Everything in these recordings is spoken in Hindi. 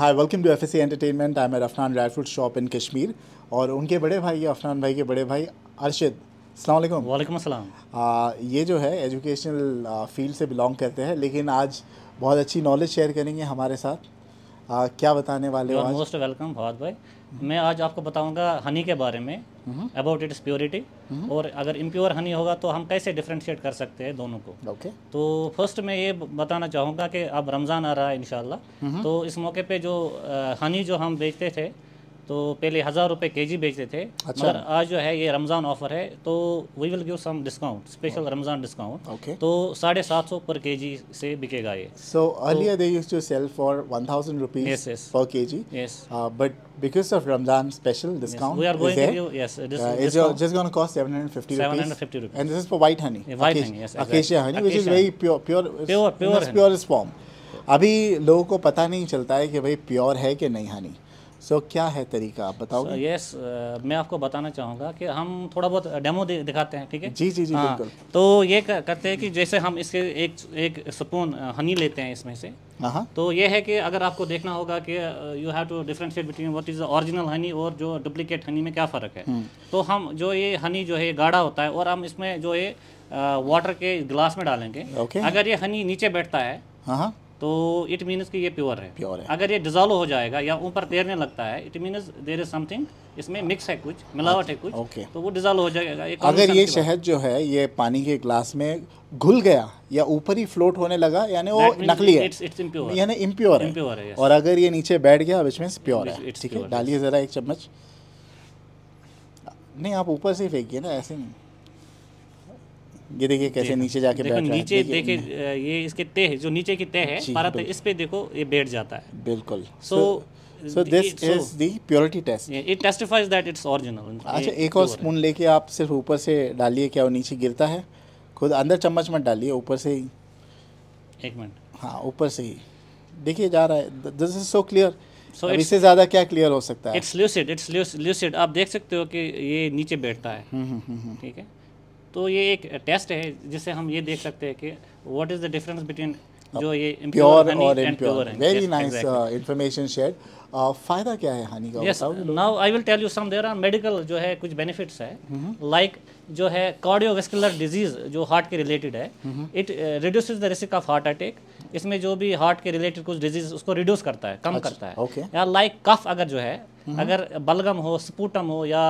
hi welcome to FSA Entertainment I'm Afnan dry fruit shop in Kashmir और उनके बड़े भाई अफनान भाई के बड़े भाई अरशद अलैक्म वालेकुम अस्सलाम ये जो है एजुकेशनल फील्ड से बिलोंग करते हैं लेकिन आज बहुत अच्छी नॉलेज शेयर करेंगे हमारे साथ आ, क्या बताने वाले हो मोस्ट वेलकम फवाद भाई मैं आज आपको बताऊंगा हनी के बारे में अबाउट इट्स प्योरिटी और अगर इम्प्योर हनी होगा तो हम कैसे डिफ्रेंशिएट कर सकते हैं दोनों को ओके okay. तो फर्स्ट मैं ये बताना चाहूँगा कि अब रमज़ान आ रहा है इन हम्म। तो इस मौके पर जो हनी जो हम बेचते थे तो पहले हज़ार रुपये के जी बेचते थे अच्छा मगर आज जो है ये रमज़ान ऑफर है तो we will give some discount special Ramzan discount okay तो साढ़े सात सौ पर के जी से बिकेगा ये so earlier they use to sell for one thousand rupees पर K G yes but because of Ramzan special discount we are going to give yes is just gonna cost 750 rupees 750 rupees and this is for white honey white honey yes acacia honey which is very pure pure pure pure form अभी लोगों को पता नहीं चलता है कि भाई प्योर है कि नहीं हनी सो so, क्या है तरीका आप बताओ यस so, yes, uh, मैं आपको बताना चाहूँगा कि हम थोड़ा बहुत डेमो दे, दिखाते हैं ठीक है जी जी जी हाँ, बिल्कुल तो ये करते हैं कि जैसे हम इसके एक एक स्पून हनी uh, लेते हैं इसमें से हाँ, हाँ। तो ये है कि अगर आपको देखना होगा कि you have to differentiate between what is original honey और जो डुप्लीकेट हनी में क्या फ़र्क है हम्म। तो हम जो ये हनी जो है गाढ़ा होता है और हम इसमें जो है वाटर uh, के ग्लास में डालेंगे अगर ये हनी नीचे बैठता है हाँ, तो इट मीनस कि ये प्योर है प्योर है अगर ये डिजॉल्व हो जाएगा या ऊपर तैरने लगता है it means there is something इसमें मिक्स हाँ। है कुछ मिलावट है कुछ ओके तो वो डिजॉल्व हो जाएगा एक अगर ये शहद जो है ये पानी के ग्लास में घुल गया या ऊपर ही फ्लोट होने लगा यानी वो नकली है यानी इम्प्योर है और अगर ये नीचे बैठ गया विच मीन्स प्योर है ठीक है डालिए ज़रा एक चम्मच नहीं आप ऊपर से फेंकिए ना ऐसे नहीं ये देखिए कैसे हाँ। नीचे जाके बैठ रहा नीचे देखे ये इसके तय है जो नीचे की तय है परत इस पे देखो ये बैठ जाता है बिल्कुल so so this is the purity test it testifies that it's original अच्छा एक तो और स्पून लेके आप सिर्फ ऊपर से डालिए क्या वो नीचे गिरता है खुद अंदर चम्मच मत डालिए ऊपर से ही एक मिनट हाँ ऊपर से ही देखिए जा रहा है this is so clear so इससे ज़्यादा क्या क्लियर हो सकता है इट्स ल्यूसिड इट्स ल्यूसिड आप देख सकते हो कि ये नीचे बैठता है हम्म, हम्म, हम्म, ठीक है तो ये एक टेस्ट है जिससे हम ये देख सकते हैं कि what is the difference between जो ये प्योर और impure very nice information share फ़ायदा क्या है हानि का yes now I will tell you some there are medical जो है कुछ बेनिफिट्स है लाइक जो है कार्डियोवेस्कुलर डिजीज जो हार्ट के रिलेटेड है it reduces the risk of heart attack इसमें जो भी हार्ट के रिलेटेड कुछ डिजीज उसको रिड्यूस करता है कम अच्छा, करता है या लाइक कफ अगर जो है हम्म। अगर बलगम हो स्पूटम हो या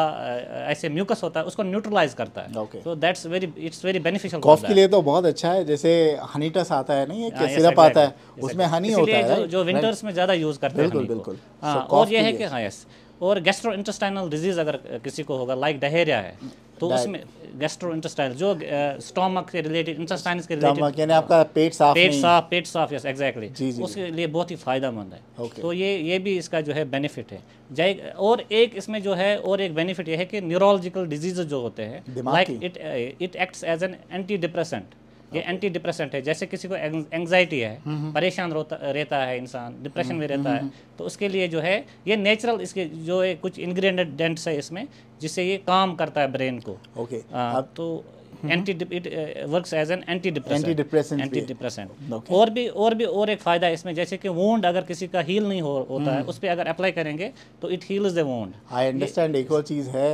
ऐसे म्यूकस होता है उसको न्यूट्रलाइज करता है तो that's very it's very beneficial cough के लिए तो बहुत अच्छा है जैसे हनीटस आता है नहीं एक हाँ, सिरप आता है उसमें हनी होता है जो, जो विंटर्स में ज्यादा यूज करते हैं बिल्कुल बिल्कुल हाँ, और ये है कि हाँ यस और गैस्ट्रो इंटेस्टाइनल डिजीज अगर किसी को होगा लाइक डायरिया है तो उसमें गेस्ट्रो इंटेस्टाइल जो स्टोमक से रिलेटेड इंटेस्टाइनस के रिलेटेड आपका पेट साफ पेट साफ पेट साफ यस एग्जैक्टली उसके लिए बहुत ही फ़ायदेमंद है तो ये ये भी इसका जो है बेनिफिट है और एक इसमें जो है और एक बेनिफिट ये है कि न्यूरोलॉजिकल डिजीज जो होते हैं like it it acts as an anti depressant ये एंटी डिप्रेसेंट है जैसे किसी को एंगजाइटी है हम्म, हम्म। परेशान रहता है इंसान डिप्रेशन हम्म, में रहता है तो उसके लिए जो है ये नेचुरल इसके जो है कुछ इन्ग्रीडियंट्स है इसमें जिससे ये काम करता है ब्रेन को ओके तो anti it works as an anti depression anti depression और भी और भी और एक फ़ायदा है इसमें जैसे कि वोंड अगर किसी का हील नहीं हो होता है उस पर अगर अप्लाई करेंगे तो it heals the wound I understand एक और चीज़ है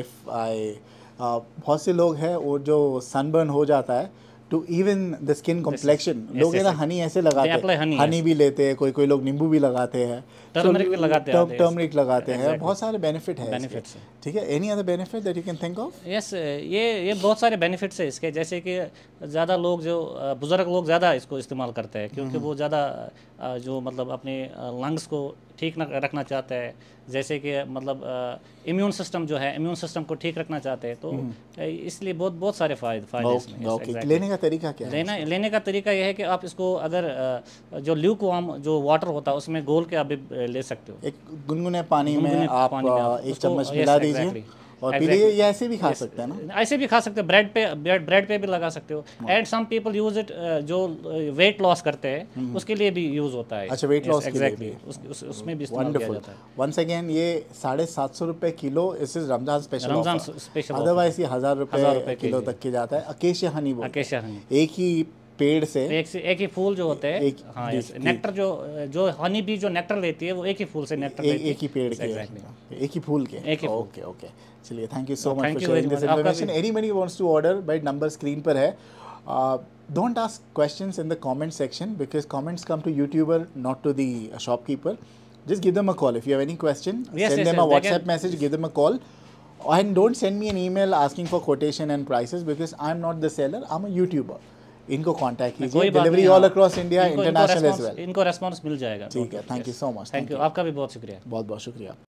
इफ़ uh, आई uh, बहुत से लोग हैं वो जो सनबर्न हो जाता है to even the skin complexion लोग है ना हनी ऐसे लगाते हैं हनी भी लेते हैं कोई कोई लोग नींबू भी लगाते हैं टर्मरिक भी लगाते हैं टर्मरिक लगाते हैं बहुत सारे बेनिफिट है बेनिफिट्स ठीक है any other benefit that you can think of yes ये ये बहुत सारे बेनिफिट्स है इसके जैसे कि ज़्यादा लोग जो uh, बुज़ुर्ग लोग ज़्यादा इसको इस्तेमाल करते हैं क्योंकि हम्म। वो ज़्यादा uh, जो मतलब अपने लंग्स uh, को ठीक रखना चाहता है जैसे कि मतलब इम्यून सिस्टम जो है इम्यून सिस्टम को ठीक रखना चाहते हैं तो हम्म। इसलिए बहुत बहुत सारे फायदे फायदे लेने का तरीका क्या लेना लेने का तरीका यह है कि आप इसको अगर जो ल्यूक वार्म जो वाटर होता है उसमें गोल के आप ले सकते हो एक गुनगुने पानी में आप एक चम्मच मिला दीजिए और पीली ये ऐसे भी खा yes, सकते हैं ना ऐसे भी खा सकते हैं ब्रेड पे ब्रेड पे भी लगा सकते हो and some people use it जो वेट uh, लॉस करते हैं हम्म। उसके लिए भी यूज होता है अच्छा वेट लॉस के एग्जैक्टली उसमें भी इस्तेमाल किया जाता है वंस अगेन ये साढ़े सात सौ रुपये किलो इस is Ramzan special Ramzan special otherwise ये हज़ार रुपये किलो तक के जाता है अकेशिया हनी वो अकेशिया हनी एक ही पेड़ से एक, से, एक ही फूल जो होते हैं हाँ नेक्टर जो जो हनी बी जो नेक्टर लेती है वो एक ही फूल से नेक्टर ए, लेती एक ही पेड़ के exactly. एक ही फूल के एक ही ओके ओके चलिए thank you so much for sharing this information any money wants to order by number screen पर है don't ask questions in the comment section because comments come to YouTuber not to the shopkeeper just give them a call if you have any question yes, send yes, them yes, a whatsapp can... message give them a call and don't send me an email asking for quotation and prices because i'm not the seller i'm a youtuber इनको कांटेक्ट कीजिए delivery all across India international इनको रेस्पॉन्स मिल जाएगा ठीक है thank you so much thank you आपका भी बहुत शुक्रिया बहुत बहुत शुक्रिया